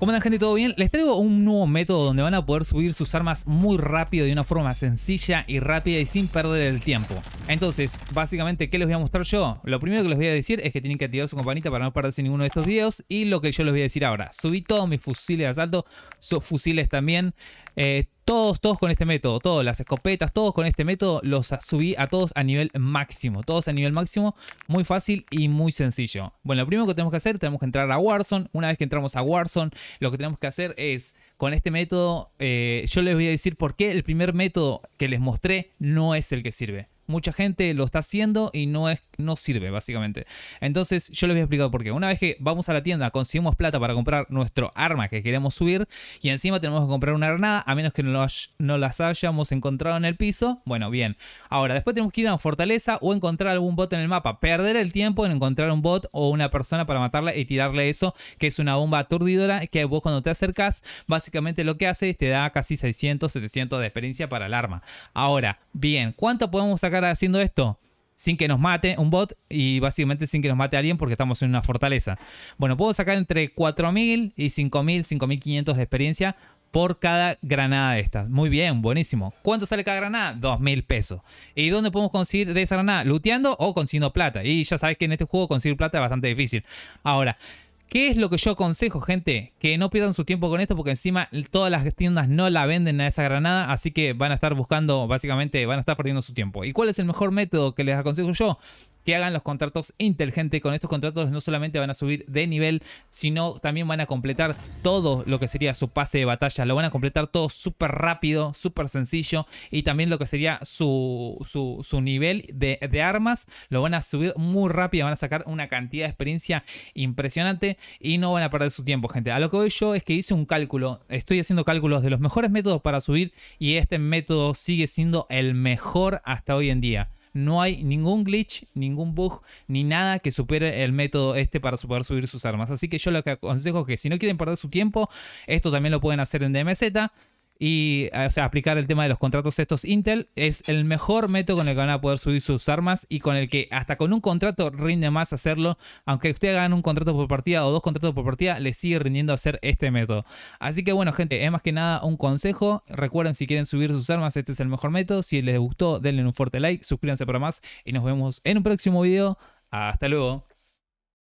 ¿Cómo están gente? ¿Todo bien? Les traigo un nuevo método donde van a poder subir sus armas muy rápido de una forma sencilla y rápida y sin perder el tiempo. Entonces, básicamente, ¿qué les voy a mostrar yo? Lo primero que les voy a decir es que tienen que activar su campanita para no perderse ninguno de estos videos y lo que yo les voy a decir ahora. Subí todos mis fusiles de asalto, sus fusiles también, eh, todos, todos con este método, todas las escopetas, todos con este método, los subí a todos a nivel máximo, todos a nivel máximo, muy fácil y muy sencillo. Bueno, lo primero que tenemos que hacer, tenemos que entrar a Warzone, una vez que entramos a Warzone, lo que tenemos que hacer es, con este método, eh, yo les voy a decir por qué el primer método que les mostré no es el que sirve mucha gente lo está haciendo y no, no sirve, básicamente. Entonces, yo les voy a explicar por qué. Una vez que vamos a la tienda, conseguimos plata para comprar nuestro arma que queremos subir y encima tenemos que comprar una granada, a menos que no, no las hayamos encontrado en el piso. Bueno, bien. Ahora, después tenemos que ir a una fortaleza o encontrar algún bot en el mapa. Perder el tiempo en encontrar un bot o una persona para matarla y tirarle eso, que es una bomba aturdidora que vos cuando te acercas, básicamente lo que hace es te da casi 600, 700 de experiencia para el arma. Ahora, bien, ¿cuánto podemos sacar? haciendo esto? Sin que nos mate un bot y básicamente sin que nos mate a alguien porque estamos en una fortaleza. Bueno, puedo sacar entre 4.000 y 5.000, 5.500 de experiencia por cada granada de estas. Muy bien, buenísimo. ¿Cuánto sale cada granada? 2.000 pesos. ¿Y dónde podemos conseguir de esa granada? ¿Luteando o consiguiendo plata? Y ya sabes que en este juego conseguir plata es bastante difícil. Ahora, ¿Qué es lo que yo aconsejo, gente? Que no pierdan su tiempo con esto porque encima todas las tiendas no la venden a esa granada, así que van a estar buscando, básicamente van a estar perdiendo su tiempo. ¿Y cuál es el mejor método que les aconsejo yo? que hagan los contratos inteligentes. Con estos contratos no solamente van a subir de nivel, sino también van a completar todo lo que sería su pase de batalla. Lo van a completar todo súper rápido, súper sencillo. Y también lo que sería su, su, nivel de, de, armas. Lo van a subir muy rápido. Van a sacar una cantidad de experiencia impresionante. Y no van a perder su tiempo, gente. A lo que voy yo es que hice un cálculo. Estoy haciendo cálculos de los mejores métodos para subir. Y este método sigue siendo el mejor hasta hoy en día no hay ningún glitch, ningún bug, ni nada que supere el método este para poder subir sus armas. Así que yo lo que aconsejo es que si no quieren perder su tiempo, esto también lo pueden hacer en DMZ y eh, sea, aplicar el tema de los contratos estos Intel es el mejor método con el que van a poder subir sus armas y con el que hasta con un contrato rinde más hacerlo, aunque usted hagan un contrato por partida o dos contratos por partida, le sigue rindiendo hacer este método. Así que bueno gente, es más que nada un consejo, recuerden si quieren subir sus armas, este es el mejor método, si les gustó denle un fuerte like, suscríbanse para más y nos vemos en un próximo video, hasta luego.